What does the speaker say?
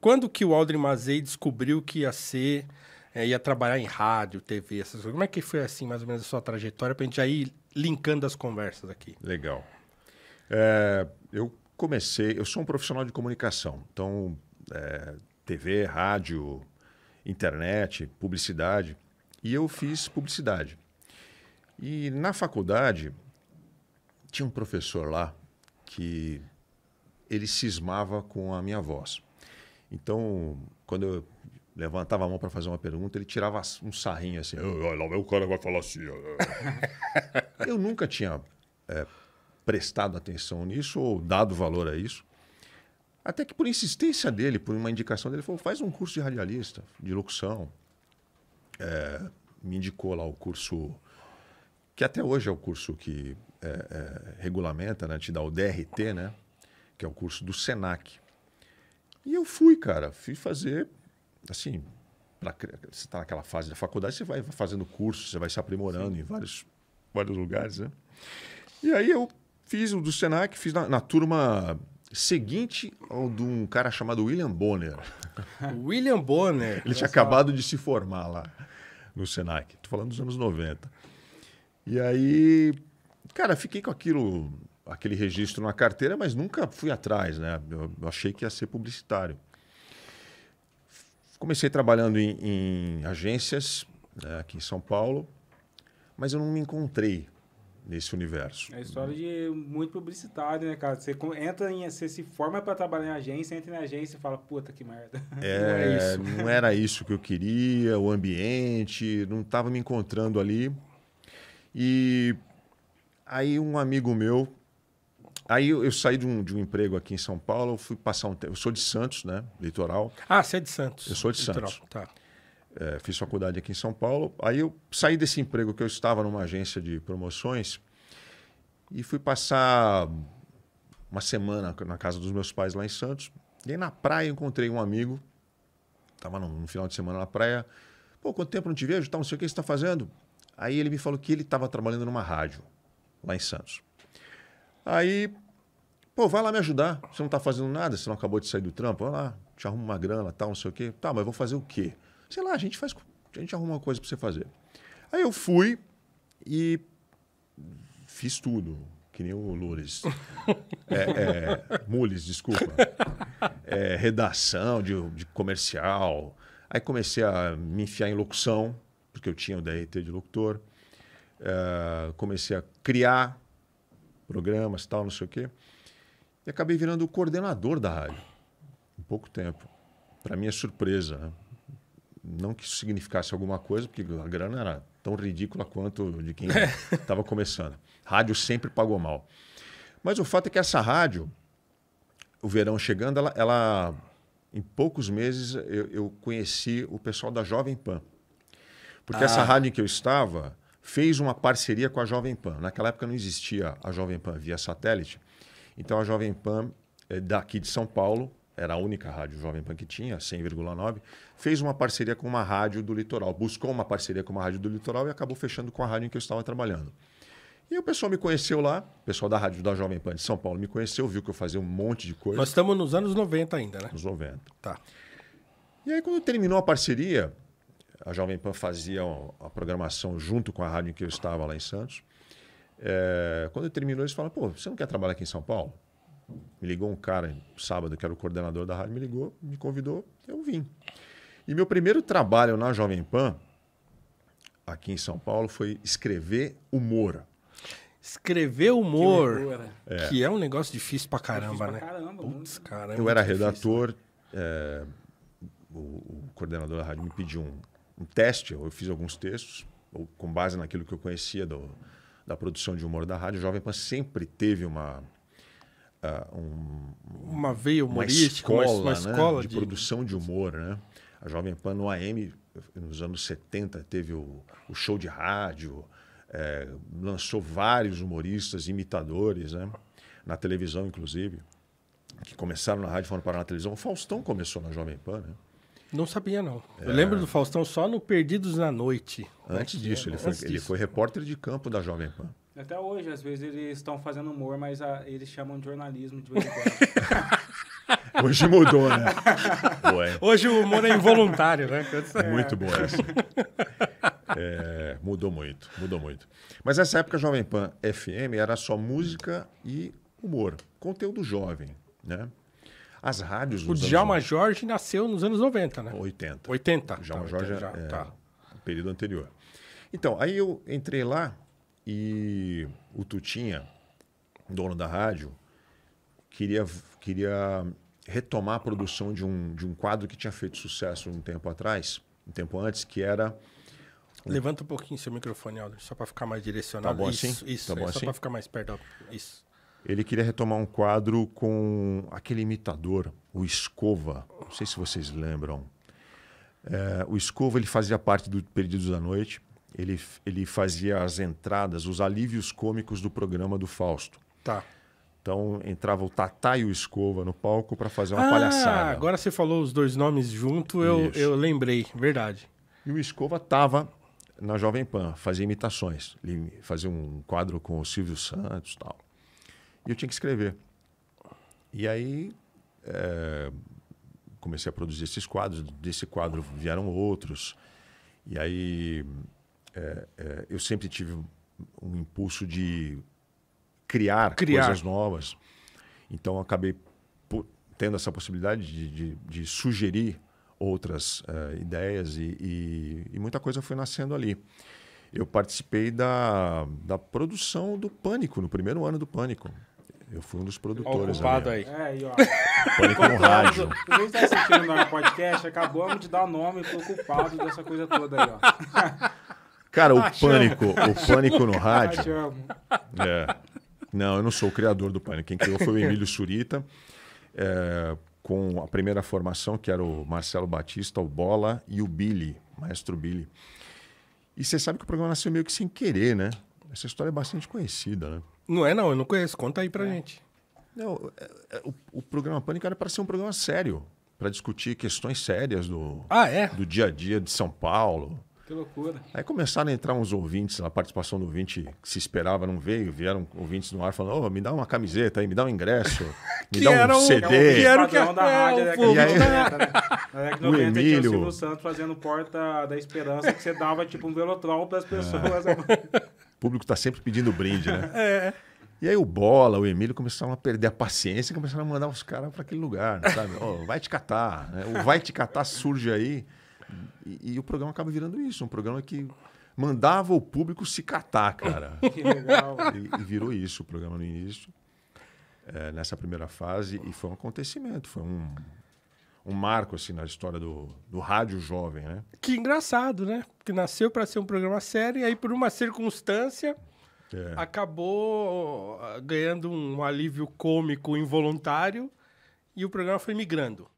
Quando que o Aldrin Mazei descobriu que ia ser, é, ia trabalhar em rádio, TV, essas coisas? Como é que foi assim, mais ou menos, a sua trajetória, para a gente já ir linkando as conversas aqui? Legal. É, eu comecei, eu sou um profissional de comunicação, então é, TV, rádio, internet, publicidade, e eu fiz publicidade. E na faculdade tinha um professor lá que ele cismava com a minha voz. Então, quando eu levantava a mão para fazer uma pergunta, ele tirava um sarrinho assim. Olha, o cara vai falar assim. eu nunca tinha é, prestado atenção nisso ou dado valor a isso. Até que por insistência dele, por uma indicação dele, ele falou: faz um curso de radialista, de locução. É, me indicou lá o curso, que até hoje é o curso que é, é regulamenta, né? te dá o DRT, né? que é o curso do SENAC, e eu fui, cara. Fui fazer, assim, pra, você está naquela fase da faculdade, você vai fazendo curso, você vai se aprimorando Sim. em vários, vários lugares, né? E aí eu fiz o do Senac, fiz na, na turma seguinte ao de um cara chamado William Bonner. William Bonner? Ele tinha acabado de se formar lá no Senac. Estou falando dos anos 90. E aí, cara, fiquei com aquilo aquele registro na carteira, mas nunca fui atrás, né? Eu, eu achei que ia ser publicitário. Comecei trabalhando em, em agências né, aqui em São Paulo, mas eu não me encontrei nesse universo. É a história de muito publicitário, né, cara? Você entra em, você se forma para trabalhar em agência, entra na agência e fala, puta que merda. É, não, é não era isso que eu queria, o ambiente, não estava me encontrando ali. E aí um amigo meu Aí eu, eu saí de um, de um, emprego aqui em São Paulo, fui passar um tempo. Eu sou de Santos, né? Litoral. Ah, você é de Santos. Eu sou de Litoral. Santos. Tá. É, fiz faculdade aqui em São Paulo. Aí eu saí desse emprego que eu estava numa agência de promoções e fui passar uma semana na casa dos meus pais lá em Santos. E aí na praia encontrei um amigo, estava num, final de semana na praia. Pô, quanto tempo não te vejo? Tá, não sei o que você está fazendo. Aí ele me falou que ele estava trabalhando numa rádio lá em Santos. Aí, pô, vai lá me ajudar. Você não tá fazendo nada, você não acabou de sair do trampo, vai lá, te arruma uma grana, tal, não sei o quê. Tá, mas vou fazer o quê? Sei lá, a gente faz, a gente arruma uma coisa para você fazer. Aí eu fui e fiz tudo, que nem o Lures. é, é, Mules, desculpa. É, redação de, de comercial. Aí comecei a me enfiar em locução, porque eu tinha o DRT de locutor. É, comecei a criar programas, tal, não sei o quê. E acabei virando o coordenador da rádio, em pouco tempo. Para minha surpresa, né? não que isso significasse alguma coisa, porque a grana era tão ridícula quanto de quem estava é. começando. Rádio sempre pagou mal. Mas o fato é que essa rádio, o verão chegando, ela, ela em poucos meses eu, eu, conheci o pessoal da Jovem Pan. Porque ah. essa rádio em que eu estava, fez uma parceria com a Jovem Pan. Naquela época não existia a Jovem Pan via satélite, então a Jovem Pan eh, daqui de São Paulo, era a única rádio Jovem Pan que tinha, 100,9, fez uma parceria com uma rádio do litoral, buscou uma parceria com uma rádio do litoral e acabou fechando com a rádio em que eu estava trabalhando. E o pessoal me conheceu lá, o pessoal da rádio da Jovem Pan de São Paulo me conheceu, viu que eu fazia um monte de coisa. Nós estamos nos anos 90 ainda, né? Nos 90. Tá. E aí, quando terminou a parceria, a Jovem Pan fazia a programação junto com a rádio em que eu estava lá em Santos. É, quando terminou, eles falaram: pô, você não quer trabalhar aqui em São Paulo? Me ligou um cara sábado, que era o coordenador da rádio, me ligou, me convidou, eu vim. E meu primeiro trabalho na Jovem Pan, aqui em São Paulo, foi escrever humor. Escrever humor, que, é. que é um negócio difícil pra caramba, difícil né? Pra caramba, Putz, caramba. eu era difícil, né? redator, né? é, o, o, coordenador da rádio me pediu um um teste, eu fiz alguns textos, ou com base naquilo que eu conhecia do, da produção de humor da rádio, o Jovem Pan sempre teve uma. Uh, um, uma veia humorística, uma escola, uma, uma né, escola né? de, de, produção de humor. Né? A Jovem Pan no AM, nos anos 70, teve o, o show de rádio, é, lançou vários humoristas, imitadores, né? na televisão, inclusive, que começaram na rádio, foram parar na televisão. O Faustão começou na Jovem Pan. Né? Não sabia, não. É... Eu lembro do Faustão só no Perdidos na Noite. Antes disso, ele, né? foi, Antes ele foi repórter de campo da Jovem Pan. Até hoje, às vezes eles estão fazendo humor, mas a, ah, eles chamam de jornalismo de vez em quando. Hoje mudou, né? Hoje o humor é involuntário, né? É. Muito bom essa. É, mudou muito, mudou muito. Mas nessa época, Jovem Pan FM era só música e humor, conteúdo jovem, né? As rádios. O Djalma anos... Jorge nasceu nos anos 90, né? 80. 80. O Djalma tá, Jorge 80, já, é, tá. período anterior. Então, aí eu entrei lá e o Tutinha, dono da rádio, queria, queria retomar a produção de um, de um quadro que tinha feito sucesso um tempo atrás, um tempo antes, que era. Um... Levanta um pouquinho seu microfone, Aldo, só para ficar mais tá direcionado. Tá bom assim? isso, assim? Isso, tá bom é, assim? só para ficar mais perto. Isso ele queria retomar um quadro com aquele imitador, o Escova. Não sei se vocês lembram. É, o Escova ele fazia parte do Perdidos da Noite. Ele, ele fazia as entradas, os alívios cômicos do programa do Fausto. Tá. Então entrava o Tatá e o Escova no palco para fazer uma ah, palhaçada. Agora você falou os dois nomes junto, eu, eu lembrei, verdade. E o Escova tava na Jovem Pan, fazia imitações. Ele fazia um quadro com o Silvio Santos tal. E eu tinha que escrever. E aí é, comecei a produzir esses quadros. Desse quadro vieram outros. E aí é, é, eu sempre tive um impulso de criar, criar. coisas novas. Então acabei tendo essa possibilidade de, de, de sugerir outras uh, ideias e, e, e, muita coisa foi nascendo ali. Eu participei da, da produção do Pânico, no primeiro ano do Pânico. Eu fui um dos produtores. Ocupado aí. É, e ó. Pânico no rádio. Quem está assistindo no podcast, acabamos de dar nome pro culpado dessa coisa toda aí, ó. Cara, o pânico, o pânico no rádio. Achamos. É. Não, eu não sou o criador do pânico. Quem criou foi o Emílio Surita. É, com a primeira formação, que era o Marcelo Batista, o Bola e o Billy, o maestro Billy. E você sabe que o programa nasceu meio que sem querer, né? Essa história é bastante conhecida, né? Não é, não, eu não conheço. Conta aí pra é. gente. Não, é, é, o, o, programa Pânico era para ser um programa sério, para discutir questões sérias do, ah, é? do dia a dia de São Paulo. Que loucura. Aí começaram a entrar uns ouvintes, a participação do ouvinte que se esperava não veio, vieram ouvintes no ar falando: oh, me dá uma camiseta aí, me dá um ingresso, me dá um, CD. Que era o que era da é, rádio, é, aí, o Emílio. Tinha o Silvio Santos fazendo porta da esperança que você dava tipo um velotrol para as pessoas. É. público está sempre pedindo brinde, né? é. E aí o Bola, o Emílio começaram a perder a paciência e começaram a mandar os caras para aquele lugar, né, sabe? oh, vai te catar. Né? O vai te catar surge aí. E, e, o programa acaba virando isso. Um programa que mandava o público se catar, cara. que legal. E, e virou isso o programa no início. É, nessa primeira fase. E foi um acontecimento. Foi um, um marco assim na história do, do rádio jovem, né? Que engraçado, né? Que nasceu para ser um programa sério e aí por uma circunstância é. acabou ah, ganhando um alívio cômico involuntário e o programa foi migrando.